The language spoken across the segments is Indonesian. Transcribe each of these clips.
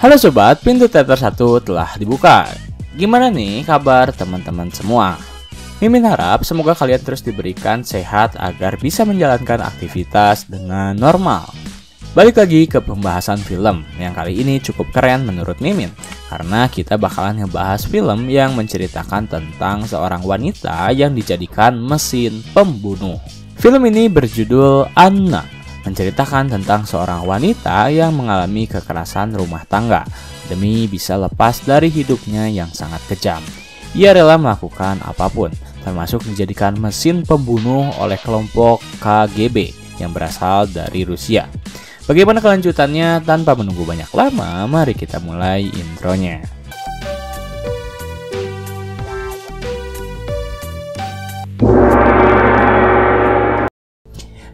Halo sobat, pintu teater 1 telah dibuka. Gimana nih kabar teman-teman semua? Mimin harap semoga kalian terus diberikan sehat agar bisa menjalankan aktivitas dengan normal. Balik lagi ke pembahasan film yang kali ini cukup keren menurut Mimin karena kita bakalan ngebahas film yang menceritakan tentang seorang wanita yang dijadikan mesin pembunuh. Film ini berjudul Anna menceritakan tentang seorang wanita yang mengalami kekerasan rumah tangga demi bisa lepas dari hidupnya yang sangat kejam. Ia rela melakukan apapun, termasuk dijadikan mesin pembunuh oleh kelompok KGB yang berasal dari Rusia. Bagaimana kelanjutannya? Tanpa menunggu banyak lama, mari kita mulai intronya.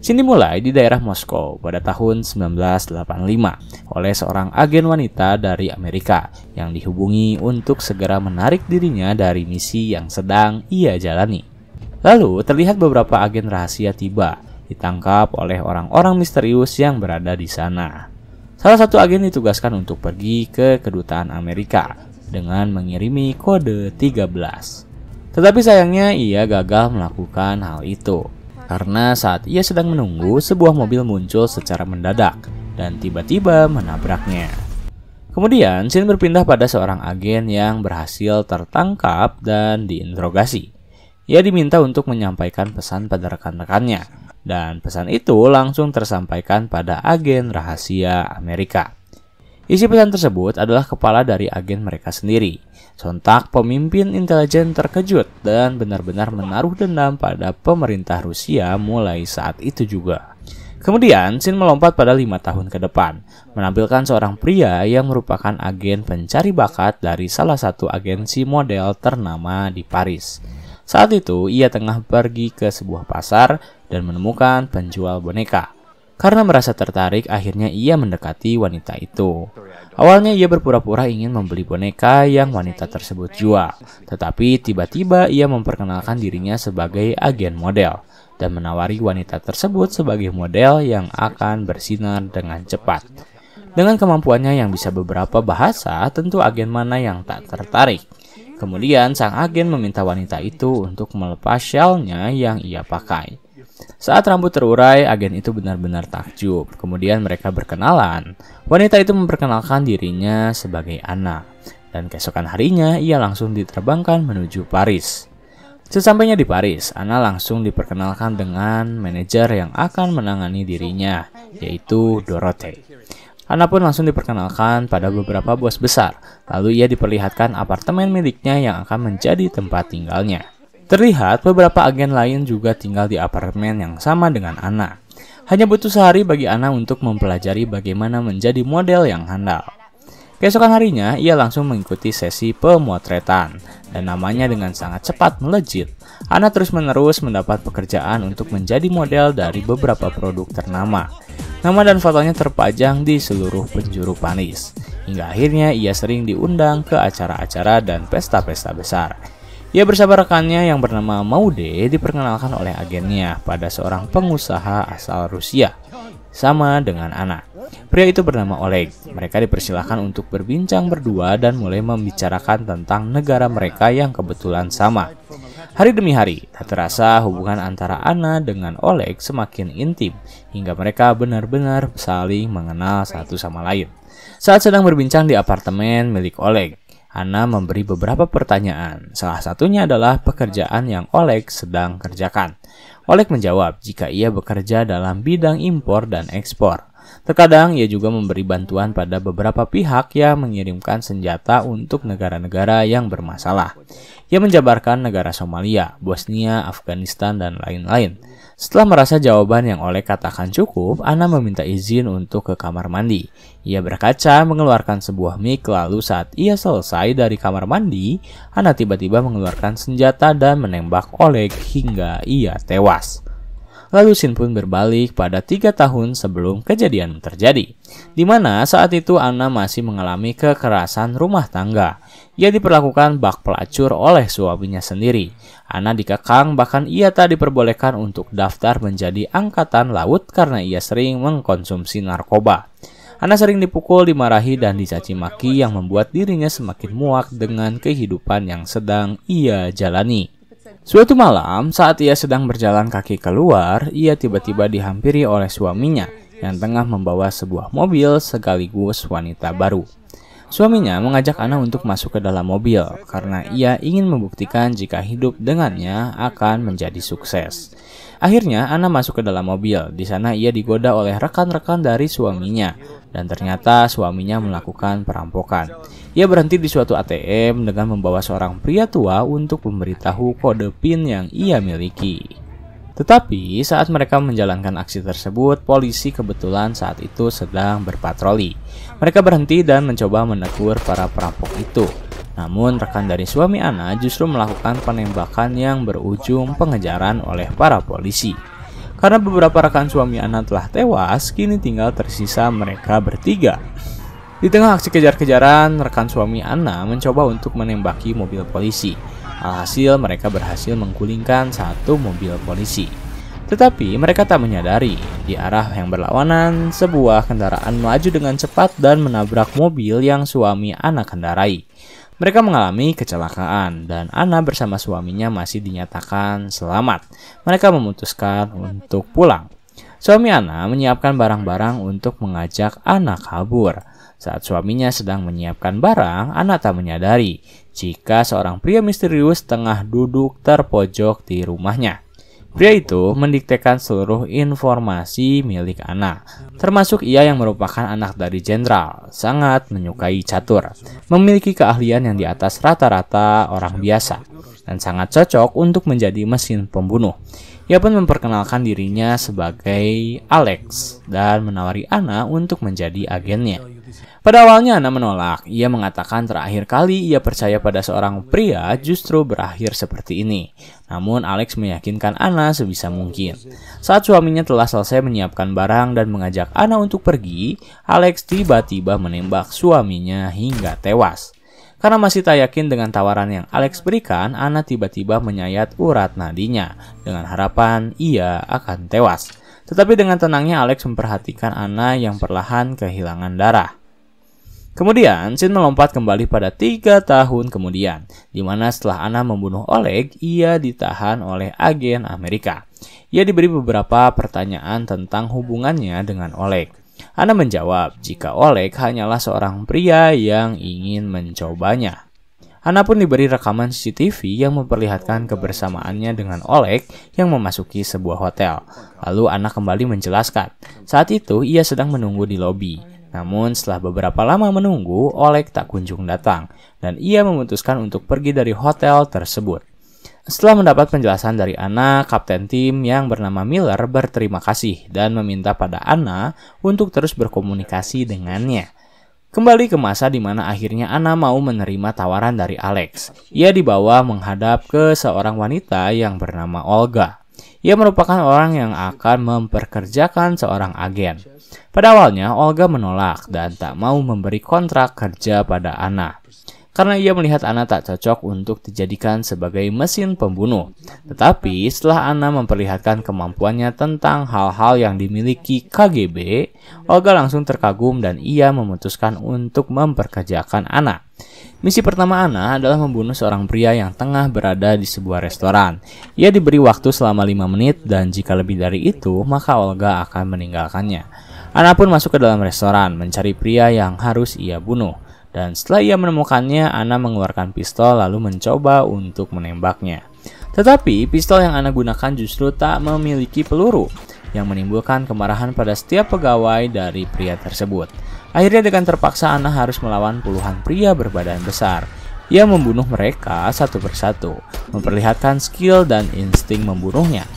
Sini mulai di daerah Moskow pada tahun 1985 oleh seorang agen wanita dari Amerika yang dihubungi untuk segera menarik dirinya dari misi yang sedang ia jalani. Lalu terlihat beberapa agen rahasia tiba, ditangkap oleh orang-orang misterius yang berada di sana. Salah satu agen ditugaskan untuk pergi ke kedutaan Amerika dengan mengirimi kode 13. Tetapi sayangnya ia gagal melakukan hal itu karena saat ia sedang menunggu, sebuah mobil muncul secara mendadak dan tiba-tiba menabraknya. Kemudian, Shin berpindah pada seorang agen yang berhasil tertangkap dan diinterogasi. Ia diminta untuk menyampaikan pesan pada rekan-rekannya, dan pesan itu langsung tersampaikan pada agen rahasia Amerika. Isi pesan tersebut adalah kepala dari agen mereka sendiri, Sontak, pemimpin intelijen terkejut dan benar-benar menaruh dendam pada pemerintah Rusia mulai saat itu juga. Kemudian, Sin melompat pada lima tahun ke depan, menampilkan seorang pria yang merupakan agen pencari bakat dari salah satu agensi model ternama di Paris. Saat itu, ia tengah pergi ke sebuah pasar dan menemukan penjual boneka. Karena merasa tertarik, akhirnya ia mendekati wanita itu. Awalnya ia berpura-pura ingin membeli boneka yang wanita tersebut jual, tetapi tiba-tiba ia memperkenalkan dirinya sebagai agen model dan menawari wanita tersebut sebagai model yang akan bersinar dengan cepat. Dengan kemampuannya yang bisa beberapa bahasa, tentu agen mana yang tak tertarik. Kemudian sang agen meminta wanita itu untuk melepas shellnya yang ia pakai. Saat rambut terurai, agen itu benar-benar takjub. Kemudian mereka berkenalan. Wanita itu memperkenalkan dirinya sebagai Anna. Dan keesokan harinya, ia langsung diterbangkan menuju Paris. Sesampainya di Paris, Anna langsung diperkenalkan dengan manajer yang akan menangani dirinya, yaitu Dorothy. Anna pun langsung diperkenalkan pada beberapa bos besar, lalu ia diperlihatkan apartemen miliknya yang akan menjadi tempat tinggalnya. Terlihat beberapa agen lain juga tinggal di apartemen yang sama dengan Ana. Hanya butuh sehari bagi Ana untuk mempelajari bagaimana menjadi model yang handal. Keesokan harinya, ia langsung mengikuti sesi pemotretan, dan namanya dengan sangat cepat melejit. Ana terus-menerus mendapat pekerjaan untuk menjadi model dari beberapa produk ternama. Nama dan fotonya terpajang di seluruh penjuru Panis. Hingga akhirnya ia sering diundang ke acara-acara dan pesta-pesta besar ia bersama rekannya yang bernama Maude diperkenalkan oleh agennya pada seorang pengusaha asal Rusia, sama dengan anak. Pria itu bernama Oleg. Mereka dipersilahkan untuk berbincang berdua dan mulai membicarakan tentang negara mereka yang kebetulan sama. Hari demi hari, tak terasa hubungan antara Anna dengan Oleg semakin intim, hingga mereka benar-benar saling mengenal satu sama lain. Saat sedang berbincang di apartemen milik Oleg, Anna memberi beberapa pertanyaan. Salah satunya adalah pekerjaan yang Oleg sedang kerjakan. Oleg menjawab jika ia bekerja dalam bidang impor dan ekspor. Terkadang ia juga memberi bantuan pada beberapa pihak yang mengirimkan senjata untuk negara-negara yang bermasalah. Ia menjabarkan negara Somalia, Bosnia, Afghanistan, dan lain-lain. Setelah merasa jawaban yang oleh katakan cukup, Ana meminta izin untuk ke kamar mandi. Ia berkaca mengeluarkan sebuah mic lalu saat ia selesai dari kamar mandi, Ana tiba-tiba mengeluarkan senjata dan menembak Oleg hingga ia tewas. Lalu Shin pun berbalik pada tiga tahun sebelum kejadian terjadi, di mana saat itu Anna masih mengalami kekerasan rumah tangga. Ia diperlakukan bak pelacur oleh suaminya sendiri. Anna dikekang bahkan ia tak diperbolehkan untuk daftar menjadi angkatan laut karena ia sering mengkonsumsi narkoba. Anna sering dipukul, dimarahi, dan dicaci maki yang membuat dirinya semakin muak dengan kehidupan yang sedang ia jalani. Suatu malam, saat ia sedang berjalan kaki keluar, ia tiba-tiba dihampiri oleh suaminya yang tengah membawa sebuah mobil sekaligus wanita baru. Suaminya mengajak Ana untuk masuk ke dalam mobil karena ia ingin membuktikan jika hidup dengannya akan menjadi sukses. Akhirnya, Ana masuk ke dalam mobil. Di sana ia digoda oleh rekan-rekan dari suaminya dan ternyata suaminya melakukan perampokan. Ia berhenti di suatu ATM dengan membawa seorang pria tua untuk memberitahu kode PIN yang ia miliki. Tetapi saat mereka menjalankan aksi tersebut, polisi kebetulan saat itu sedang berpatroli. Mereka berhenti dan mencoba menegur para perampok itu. Namun rekan dari suami Ana justru melakukan penembakan yang berujung pengejaran oleh para polisi. Karena beberapa rekan suami Ana telah tewas, kini tinggal tersisa mereka bertiga. Di tengah aksi kejar-kejaran, rekan suami Ana mencoba untuk menembaki mobil polisi. Alhasil, mereka berhasil menggulingkan satu mobil polisi. Tetapi mereka tak menyadari, di arah yang berlawanan, sebuah kendaraan melaju dengan cepat dan menabrak mobil yang suami Ana kendarai. Mereka mengalami kecelakaan dan Ana bersama suaminya masih dinyatakan selamat. Mereka memutuskan untuk pulang. Suami Ana menyiapkan barang-barang untuk mengajak Ana kabur. Saat suaminya sedang menyiapkan barang, Ana tak menyadari jika seorang pria misterius tengah duduk terpojok di rumahnya. Pria itu mendiktekan seluruh informasi milik anak, termasuk ia yang merupakan anak dari jenderal, sangat menyukai catur, memiliki keahlian yang di atas rata-rata orang biasa, dan sangat cocok untuk menjadi mesin pembunuh. Ia pun memperkenalkan dirinya sebagai Alex dan menawari Anna untuk menjadi agennya. Pada awalnya Ana menolak. Ia mengatakan terakhir kali ia percaya pada seorang pria justru berakhir seperti ini. Namun Alex meyakinkan Ana sebisa mungkin. Saat suaminya telah selesai menyiapkan barang dan mengajak Ana untuk pergi, Alex tiba-tiba menembak suaminya hingga tewas. Karena masih tak yakin dengan tawaran yang Alex berikan, Ana tiba-tiba menyayat urat nadinya dengan harapan ia akan tewas. Tetapi dengan tenangnya Alex memperhatikan Anna yang perlahan kehilangan darah. Kemudian, Shin melompat kembali pada tiga tahun kemudian, di mana setelah Anna membunuh Oleg, ia ditahan oleh agen Amerika. Ia diberi beberapa pertanyaan tentang hubungannya dengan Oleg. Anna menjawab jika Oleg hanyalah seorang pria yang ingin mencobanya. Ana pun diberi rekaman CCTV yang memperlihatkan kebersamaannya dengan Oleg yang memasuki sebuah hotel. Lalu Ana kembali menjelaskan, saat itu ia sedang menunggu di lobi. Namun setelah beberapa lama menunggu, Oleg tak kunjung datang dan ia memutuskan untuk pergi dari hotel tersebut. Setelah mendapat penjelasan dari Anna, kapten tim yang bernama Miller berterima kasih dan meminta pada Anna untuk terus berkomunikasi dengannya. Kembali ke masa di mana akhirnya Anna mau menerima tawaran dari Alex. Ia dibawa menghadap ke seorang wanita yang bernama Olga. Ia merupakan orang yang akan memperkerjakan seorang agen. Pada awalnya, Olga menolak dan tak mau memberi kontrak kerja pada Anna karena ia melihat Ana tak cocok untuk dijadikan sebagai mesin pembunuh. Tetapi setelah Ana memperlihatkan kemampuannya tentang hal-hal yang dimiliki KGB, Olga langsung terkagum dan ia memutuskan untuk memperkerjakan Ana. Misi pertama Ana adalah membunuh seorang pria yang tengah berada di sebuah restoran. Ia diberi waktu selama 5 menit dan jika lebih dari itu, maka Olga akan meninggalkannya. Ana pun masuk ke dalam restoran mencari pria yang harus ia bunuh. Dan setelah ia menemukannya, Ana mengeluarkan pistol lalu mencoba untuk menembaknya. Tetapi pistol yang Ana gunakan justru tak memiliki peluru, yang menimbulkan kemarahan pada setiap pegawai dari pria tersebut. Akhirnya dengan terpaksa Ana harus melawan puluhan pria berbadan besar. Ia membunuh mereka satu persatu, memperlihatkan skill dan insting membunuhnya.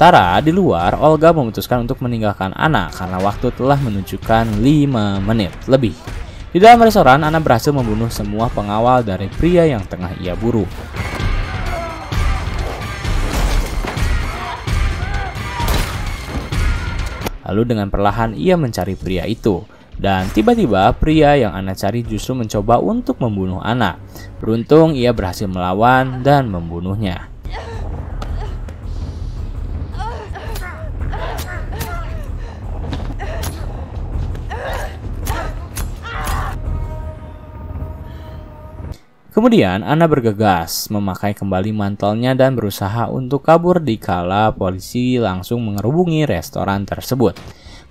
Sementara di luar, Olga memutuskan untuk meninggalkan Ana karena waktu telah menunjukkan 5 menit lebih. Di dalam restoran, Ana berhasil membunuh semua pengawal dari pria yang tengah ia buru. Lalu dengan perlahan ia mencari pria itu. Dan tiba-tiba pria yang Ana cari justru mencoba untuk membunuh Ana. Beruntung ia berhasil melawan dan membunuhnya. Kemudian Anna bergegas memakai kembali mantelnya dan berusaha untuk kabur di kala polisi langsung mengerubungi restoran tersebut.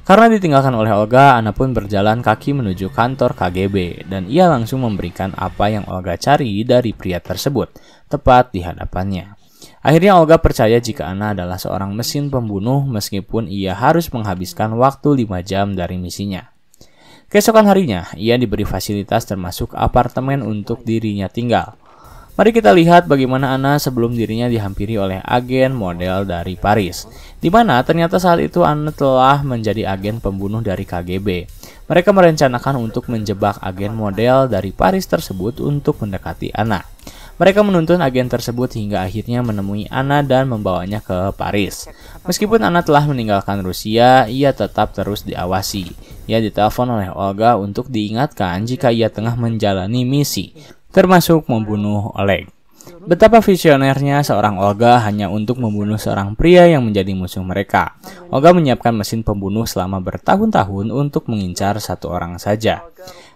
Karena ditinggalkan oleh Olga, Anna pun berjalan kaki menuju kantor KGB dan ia langsung memberikan apa yang Olga cari dari pria tersebut, tepat di hadapannya. Akhirnya Olga percaya jika Anna adalah seorang mesin pembunuh meskipun ia harus menghabiskan waktu 5 jam dari misinya. Keesokan harinya, ia diberi fasilitas termasuk apartemen untuk dirinya tinggal. Mari kita lihat bagaimana Ana sebelum dirinya dihampiri oleh agen model dari Paris, di mana ternyata saat itu Ana telah menjadi agen pembunuh dari KGB. Mereka merencanakan untuk menjebak agen model dari Paris tersebut untuk mendekati Ana. Mereka menuntun agen tersebut hingga akhirnya menemui Anna dan membawanya ke Paris. Meskipun Anna telah meninggalkan Rusia, ia tetap terus diawasi. Ia ditelepon oleh Olga untuk diingatkan jika ia tengah menjalani misi, termasuk membunuh Oleg. Betapa visionernya seorang Olga hanya untuk membunuh seorang pria yang menjadi musuh mereka. Olga menyiapkan mesin pembunuh selama bertahun-tahun untuk mengincar satu orang saja.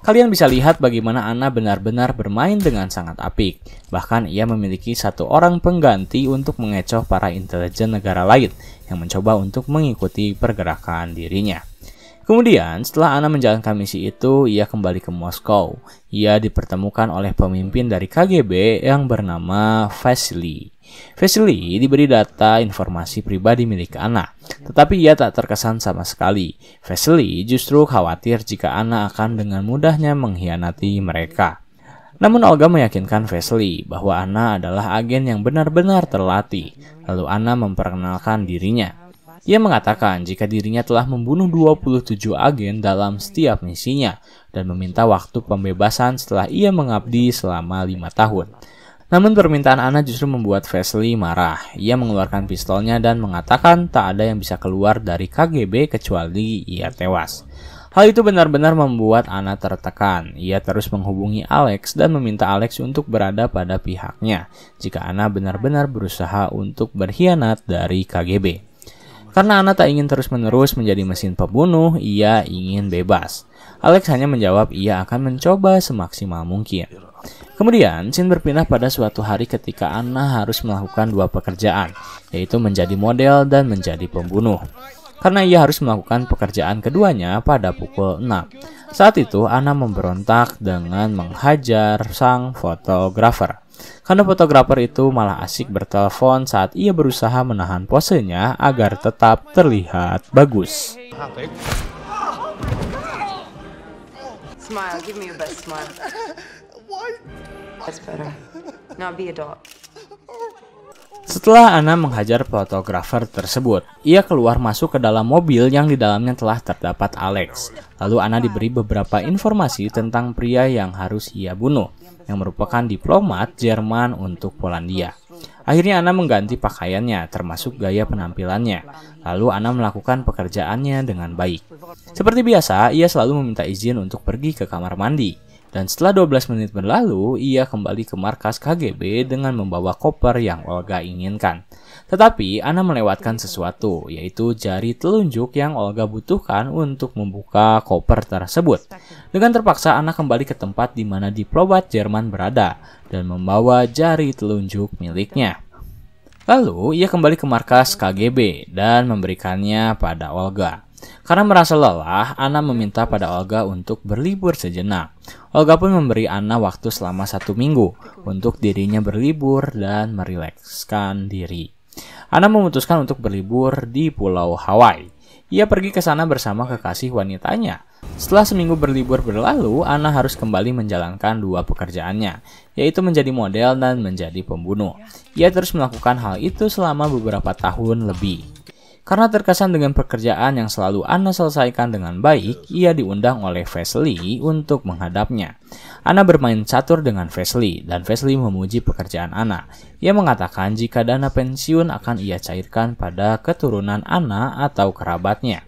Kalian bisa lihat bagaimana Anna benar-benar bermain dengan sangat apik. Bahkan ia memiliki satu orang pengganti untuk mengecoh para intelijen negara lain yang mencoba untuk mengikuti pergerakan dirinya. Kemudian, setelah Anna menjalankan misi itu, ia kembali ke Moskow. Ia dipertemukan oleh pemimpin dari KGB yang bernama Vasily. Vasily diberi data informasi pribadi milik Anna, tetapi ia tak terkesan sama sekali. Vasily justru khawatir jika Anna akan dengan mudahnya mengkhianati mereka. Namun Olga meyakinkan Vesely bahwa Anna adalah agen yang benar-benar terlatih. Lalu Anna memperkenalkan dirinya. Ia mengatakan jika dirinya telah membunuh 27 agen dalam setiap misinya dan meminta waktu pembebasan setelah ia mengabdi selama lima tahun. Namun permintaan Ana justru membuat Vesely marah. Ia mengeluarkan pistolnya dan mengatakan tak ada yang bisa keluar dari KGB kecuali ia tewas. Hal itu benar-benar membuat Ana tertekan. Ia terus menghubungi Alex dan meminta Alex untuk berada pada pihaknya jika Ana benar-benar berusaha untuk berkhianat dari KGB. Karena Ana tak ingin terus-menerus menjadi mesin pembunuh, ia ingin bebas. Alex hanya menjawab ia akan mencoba semaksimal mungkin. Kemudian, Shin berpindah pada suatu hari ketika Anna harus melakukan dua pekerjaan, yaitu menjadi model dan menjadi pembunuh. Karena ia harus melakukan pekerjaan keduanya pada pukul 6. Saat itu, Anna memberontak dengan menghajar sang fotografer. Karena fotografer itu malah asik bertelepon saat ia berusaha menahan posenya agar tetap terlihat bagus. Setelah Ana menghajar fotografer tersebut, ia keluar masuk ke dalam mobil yang di dalamnya telah terdapat Alex. Lalu Ana diberi beberapa informasi tentang pria yang harus ia bunuh yang merupakan diplomat Jerman untuk Polandia. Akhirnya Anna mengganti pakaiannya, termasuk gaya penampilannya. Lalu Anna melakukan pekerjaannya dengan baik. Seperti biasa, ia selalu meminta izin untuk pergi ke kamar mandi. Dan setelah 12 menit berlalu, ia kembali ke markas KGB dengan membawa koper yang Olga inginkan. Tetapi Ana melewatkan sesuatu, yaitu jari telunjuk yang Olga butuhkan untuk membuka koper tersebut. Dengan terpaksa Ana kembali ke tempat di mana diplomat Jerman berada dan membawa jari telunjuk miliknya. Lalu ia kembali ke markas KGB dan memberikannya pada Olga. Karena merasa lelah, Anna meminta pada Olga untuk berlibur sejenak. Olga pun memberi Anna waktu selama satu minggu untuk dirinya berlibur dan merilekskan diri. Anna memutuskan untuk berlibur di Pulau Hawaii. Ia pergi ke sana bersama kekasih wanitanya. Setelah seminggu berlibur berlalu, Anna harus kembali menjalankan dua pekerjaannya, yaitu menjadi model dan menjadi pembunuh. Ia terus melakukan hal itu selama beberapa tahun lebih. Karena terkesan dengan pekerjaan yang selalu Anna selesaikan dengan baik, ia diundang oleh Vesely untuk menghadapnya. Anna bermain catur dengan Vesely, dan Vesely memuji pekerjaan Anna. Ia mengatakan jika dana pensiun akan ia cairkan pada keturunan Anna atau kerabatnya.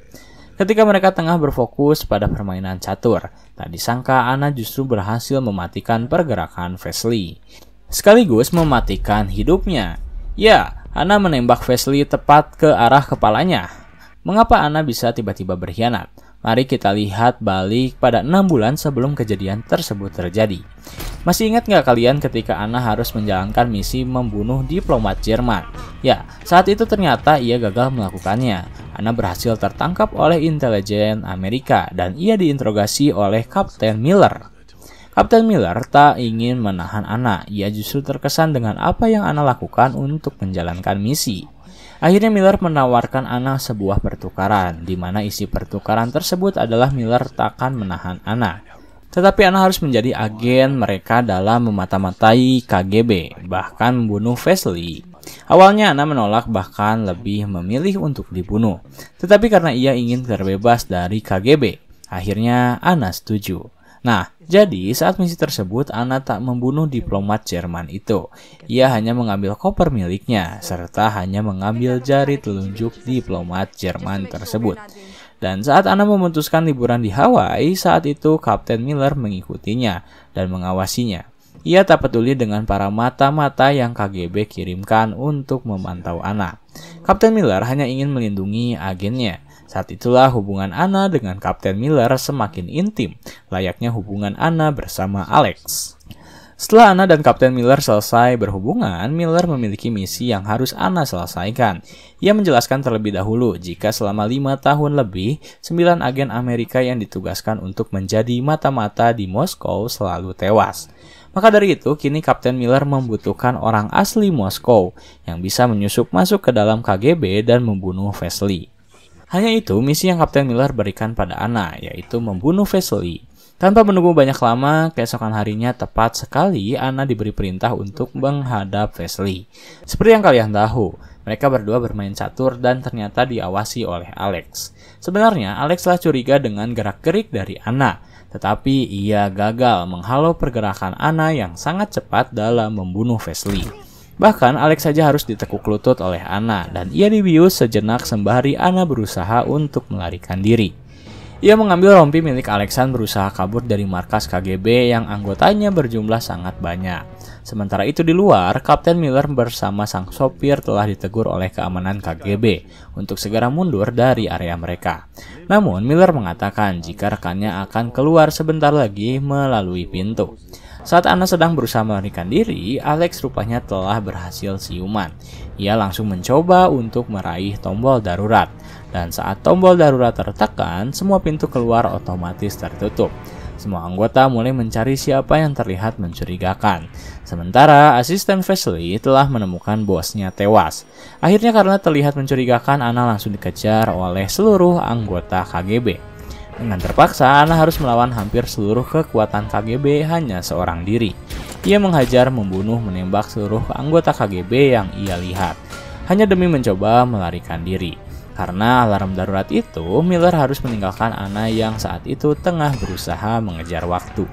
Ketika mereka tengah berfokus pada permainan catur, tak disangka Anna justru berhasil mematikan pergerakan Vesely. Sekaligus mematikan hidupnya. Ya, Ana menembak Wesley tepat ke arah kepalanya. Mengapa Ana bisa tiba-tiba berkhianat? Mari kita lihat balik pada enam bulan sebelum kejadian tersebut terjadi. Masih ingat nggak kalian ketika Anna harus menjalankan misi membunuh diplomat Jerman? Ya, saat itu ternyata ia gagal melakukannya. Anna berhasil tertangkap oleh intelijen Amerika dan ia diinterogasi oleh Kapten Miller. Kapten Miller tak ingin menahan Anna. ia justru terkesan dengan apa yang Anna lakukan untuk menjalankan misi. Akhirnya Miller menawarkan Anna sebuah pertukaran, di mana isi pertukaran tersebut adalah Miller takkan menahan Anna, Tetapi Anna harus menjadi agen mereka dalam memata-matai KGB, bahkan membunuh Vesely. Awalnya Anna menolak bahkan lebih memilih untuk dibunuh, tetapi karena ia ingin terbebas dari KGB, akhirnya Anna setuju. Nah, jadi, saat misi tersebut, Anna tak membunuh diplomat Jerman itu. Ia hanya mengambil koper miliknya, serta hanya mengambil jari telunjuk diplomat Jerman tersebut. Dan saat Anna memutuskan liburan di Hawaii, saat itu Kapten Miller mengikutinya dan mengawasinya. Ia tak peduli dengan para mata-mata yang KGB kirimkan untuk memantau Anna. Kapten Miller hanya ingin melindungi agennya. Saat itulah hubungan Anna dengan Kapten Miller semakin intim, layaknya hubungan Anna bersama Alex. Setelah Anna dan Kapten Miller selesai berhubungan, Miller memiliki misi yang harus Anna selesaikan. Ia menjelaskan terlebih dahulu jika selama lima tahun lebih, sembilan agen Amerika yang ditugaskan untuk menjadi mata-mata di Moskow selalu tewas. Maka dari itu, kini Kapten Miller membutuhkan orang asli Moskow yang bisa menyusup masuk ke dalam KGB dan membunuh Vesely. Hanya itu misi yang Kapten Miller berikan pada Anna, yaitu membunuh Vesely. Tanpa menunggu banyak lama, keesokan harinya tepat sekali Anna diberi perintah untuk menghadap Vesely. Seperti yang kalian tahu, mereka berdua bermain catur dan ternyata diawasi oleh Alex. Sebenarnya, Alex telah curiga dengan gerak-gerik dari Anna, tetapi ia gagal menghalau pergerakan Anna yang sangat cepat dalam membunuh Vesely. Bahkan Alex saja harus ditekuk lutut oleh Anna dan ia dibius sejenak sembari Anna berusaha untuk melarikan diri. Ia mengambil rompi milik Alexan berusaha kabur dari markas KGB yang anggotanya berjumlah sangat banyak. Sementara itu di luar, Kapten Miller bersama sang sopir telah ditegur oleh keamanan KGB untuk segera mundur dari area mereka. Namun Miller mengatakan jika rekannya akan keluar sebentar lagi melalui pintu. Saat Anna sedang berusaha melarikan diri, Alex rupanya telah berhasil siuman. Ia langsung mencoba untuk meraih tombol darurat. Dan saat tombol darurat tertekan, semua pintu keluar otomatis tertutup. Semua anggota mulai mencari siapa yang terlihat mencurigakan. Sementara asisten Wesley telah menemukan bosnya tewas. Akhirnya karena terlihat mencurigakan, Anna langsung dikejar oleh seluruh anggota KGB. Dengan terpaksa, Ana harus melawan hampir seluruh kekuatan KGB hanya seorang diri. Ia menghajar, membunuh, menembak seluruh anggota KGB yang ia lihat, hanya demi mencoba melarikan diri. Karena alarm darurat itu, Miller harus meninggalkan Ana yang saat itu tengah berusaha mengejar waktu.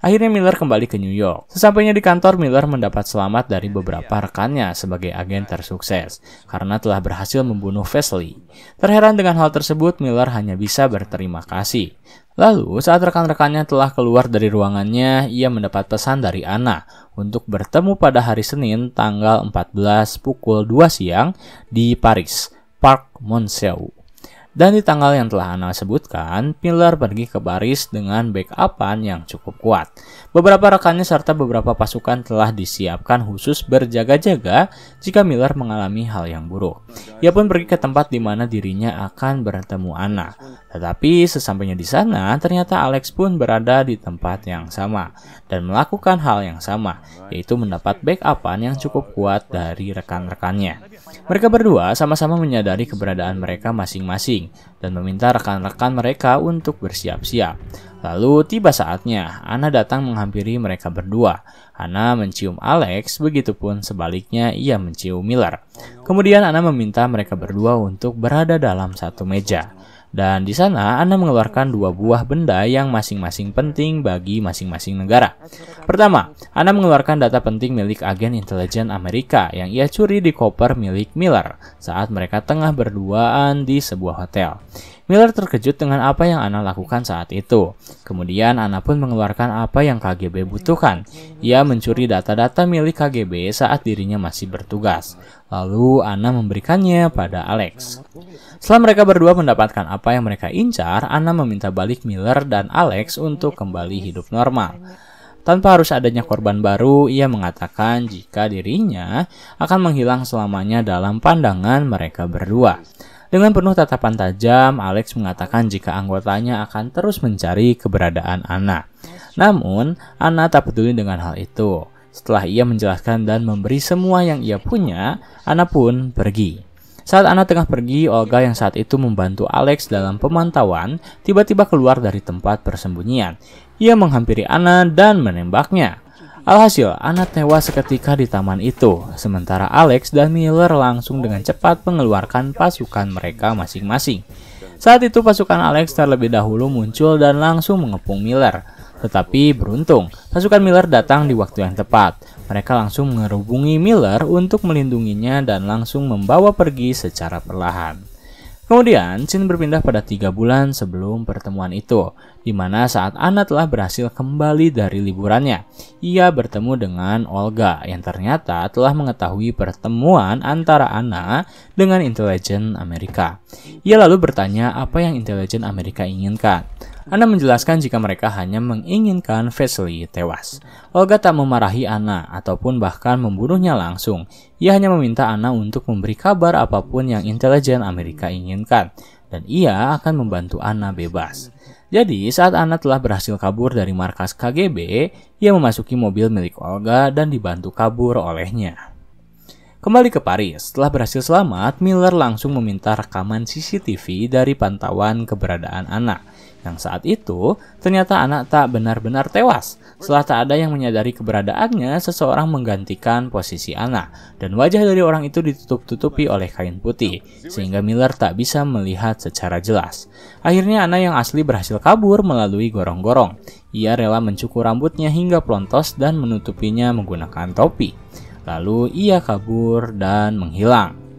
Akhirnya Miller kembali ke New York. Sesampainya di kantor, Miller mendapat selamat dari beberapa rekannya sebagai agen tersukses karena telah berhasil membunuh Vesley. Terheran dengan hal tersebut, Miller hanya bisa berterima kasih. Lalu, saat rekan-rekannya telah keluar dari ruangannya, ia mendapat pesan dari Anna untuk bertemu pada hari Senin tanggal 14 pukul 2 siang di Paris, Park Monceau. Dan di tanggal yang telah Anna sebutkan, Miller pergi ke baris dengan backupan yang cukup kuat. Beberapa rekannya serta beberapa pasukan telah disiapkan khusus berjaga-jaga jika Miller mengalami hal yang buruk. Ia pun pergi ke tempat di mana dirinya akan bertemu Anna. Tetapi sesampainya di sana, ternyata Alex pun berada di tempat yang sama dan melakukan hal yang sama, yaitu mendapat backupan yang cukup kuat dari rekan-rekannya. Mereka berdua sama-sama menyadari keberadaan mereka masing-masing penting dan meminta rekan-rekan mereka untuk bersiap-siap. Lalu tiba saatnya, Ana datang menghampiri mereka berdua. Ana mencium Alex, begitupun sebaliknya ia mencium Miller. Kemudian Ana meminta mereka berdua untuk berada dalam satu meja dan di sana Anda mengeluarkan dua buah benda yang masing-masing penting bagi masing-masing negara. Pertama, Anda mengeluarkan data penting milik agen intelijen Amerika yang ia curi di koper milik Miller saat mereka tengah berduaan di sebuah hotel. Miller terkejut dengan apa yang Anna lakukan saat itu. Kemudian Anna pun mengeluarkan apa yang KGB butuhkan. Ia mencuri data-data milik KGB saat dirinya masih bertugas. Lalu Anna memberikannya pada Alex. Setelah mereka berdua mendapatkan apa yang mereka incar, Anna meminta balik Miller dan Alex untuk kembali hidup normal. Tanpa harus adanya korban baru, ia mengatakan jika dirinya akan menghilang selamanya dalam pandangan mereka berdua. Dengan penuh tatapan tajam, Alex mengatakan jika anggotanya akan terus mencari keberadaan Anna. Namun, Anna tak peduli dengan hal itu. Setelah ia menjelaskan dan memberi semua yang ia punya, Ana pun pergi. Saat Ana tengah pergi, Olga yang saat itu membantu Alex dalam pemantauan tiba-tiba keluar dari tempat persembunyian. Ia menghampiri Ana dan menembaknya. Alhasil, Ana tewas seketika di taman itu, sementara Alex dan Miller langsung dengan cepat mengeluarkan pasukan mereka masing-masing. Saat itu pasukan Alex terlebih dahulu muncul dan langsung mengepung Miller. Tetapi beruntung, pasukan Miller datang di waktu yang tepat. Mereka langsung mengerubungi Miller untuk melindunginya dan langsung membawa pergi secara perlahan. Kemudian, Chin berpindah pada tiga bulan sebelum pertemuan itu, di mana saat Anna telah berhasil kembali dari liburannya. Ia bertemu dengan Olga yang ternyata telah mengetahui pertemuan antara Anna dengan intelijen Amerika. Ia lalu bertanya apa yang intelijen Amerika inginkan. Anna menjelaskan jika mereka hanya menginginkan Vesely tewas. Olga tak memarahi Anna ataupun bahkan membunuhnya langsung. Ia hanya meminta Anna untuk memberi kabar apapun yang intelijen Amerika inginkan, dan ia akan membantu Anna bebas. Jadi, saat Anna telah berhasil kabur dari markas KGB, ia memasuki mobil milik Olga dan dibantu kabur olehnya. Kembali ke Paris, setelah berhasil selamat, Miller langsung meminta rekaman CCTV dari pantauan keberadaan Anna yang saat itu ternyata anak tak benar-benar tewas setelah tak ada yang menyadari keberadaannya seseorang menggantikan posisi anak dan wajah dari orang itu ditutup-tutupi oleh kain putih sehingga Miller tak bisa melihat secara jelas. Akhirnya anak yang asli berhasil kabur melalui gorong-gorong. Ia rela mencukur rambutnya hingga plontos dan menutupinya menggunakan topi. Lalu ia kabur dan menghilang.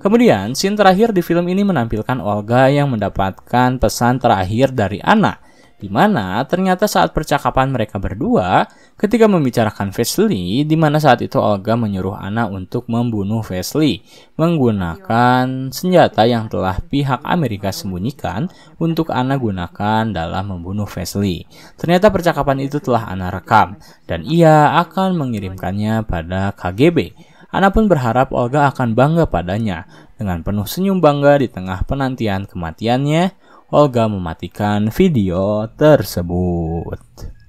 Kemudian, scene terakhir di film ini menampilkan Olga yang mendapatkan pesan terakhir dari Anna, di mana ternyata saat percakapan mereka berdua, ketika membicarakan Vesely, di mana saat itu Olga menyuruh Anna untuk membunuh Vesely, menggunakan senjata yang telah pihak Amerika sembunyikan untuk Anna gunakan dalam membunuh Vesely. Ternyata percakapan itu telah Anna rekam, dan ia akan mengirimkannya pada KGB Ana pun berharap Olga akan bangga padanya. Dengan penuh senyum bangga di tengah penantian kematiannya, Olga mematikan video tersebut.